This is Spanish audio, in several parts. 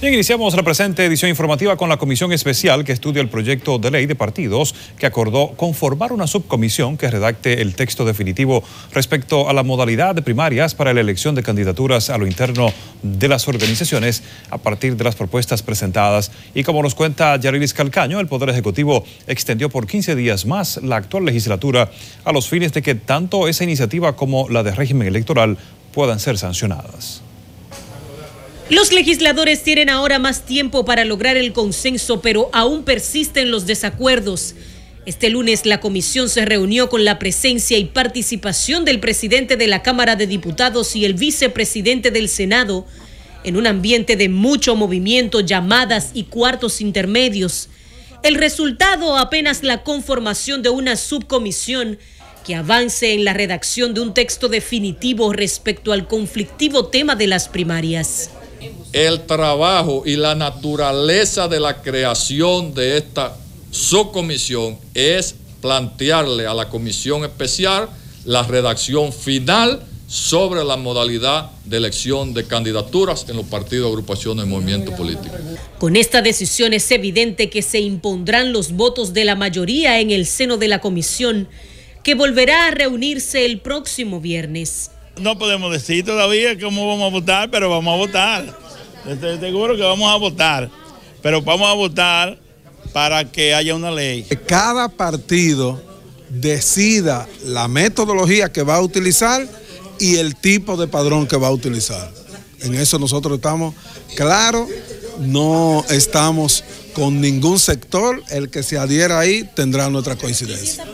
Bien, iniciamos la presente edición informativa con la comisión especial que estudia el proyecto de ley de partidos que acordó conformar una subcomisión que redacte el texto definitivo respecto a la modalidad de primarias para la elección de candidaturas a lo interno de las organizaciones a partir de las propuestas presentadas. Y como nos cuenta Yarilis Calcaño, el Poder Ejecutivo extendió por 15 días más la actual legislatura a los fines de que tanto esa iniciativa como la de régimen electoral puedan ser sancionadas. Los legisladores tienen ahora más tiempo para lograr el consenso, pero aún persisten los desacuerdos. Este lunes la comisión se reunió con la presencia y participación del presidente de la Cámara de Diputados y el vicepresidente del Senado en un ambiente de mucho movimiento, llamadas y cuartos intermedios. El resultado apenas la conformación de una subcomisión que avance en la redacción de un texto definitivo respecto al conflictivo tema de las primarias el trabajo y la naturaleza de la creación de esta subcomisión es plantearle a la comisión especial la redacción final sobre la modalidad de elección de candidaturas en los partidos, agrupaciones y movimientos políticos. Con esta decisión es evidente que se impondrán los votos de la mayoría en el seno de la comisión, que volverá a reunirse el próximo viernes no podemos decir todavía cómo vamos a votar, pero vamos a votar. Estoy seguro que vamos a votar, pero vamos a votar para que haya una ley. Cada partido decida la metodología que va a utilizar y el tipo de padrón que va a utilizar. En eso nosotros estamos claros, no estamos con ningún sector, el que se adhiera ahí tendrá nuestra coincidencia.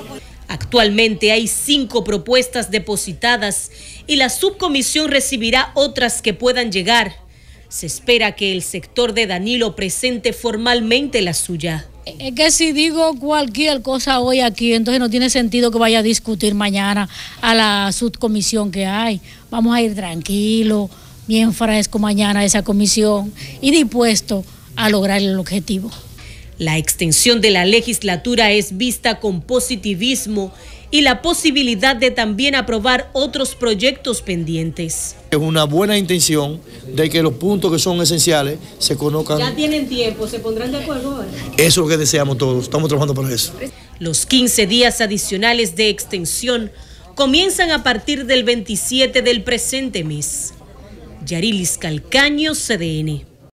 Actualmente hay cinco propuestas depositadas y la subcomisión recibirá otras que puedan llegar. Se espera que el sector de Danilo presente formalmente la suya. Es que si digo cualquier cosa hoy aquí, entonces no tiene sentido que vaya a discutir mañana a la subcomisión que hay. Vamos a ir tranquilo, bien fresco mañana a esa comisión y dispuesto a lograr el objetivo. La extensión de la legislatura es vista con positivismo y la posibilidad de también aprobar otros proyectos pendientes. Es una buena intención de que los puntos que son esenciales se conozcan. Ya tienen tiempo, se pondrán de acuerdo Eso es lo que deseamos todos, estamos trabajando para eso. Los 15 días adicionales de extensión comienzan a partir del 27 del presente mes. Yarilis Calcaño, CDN.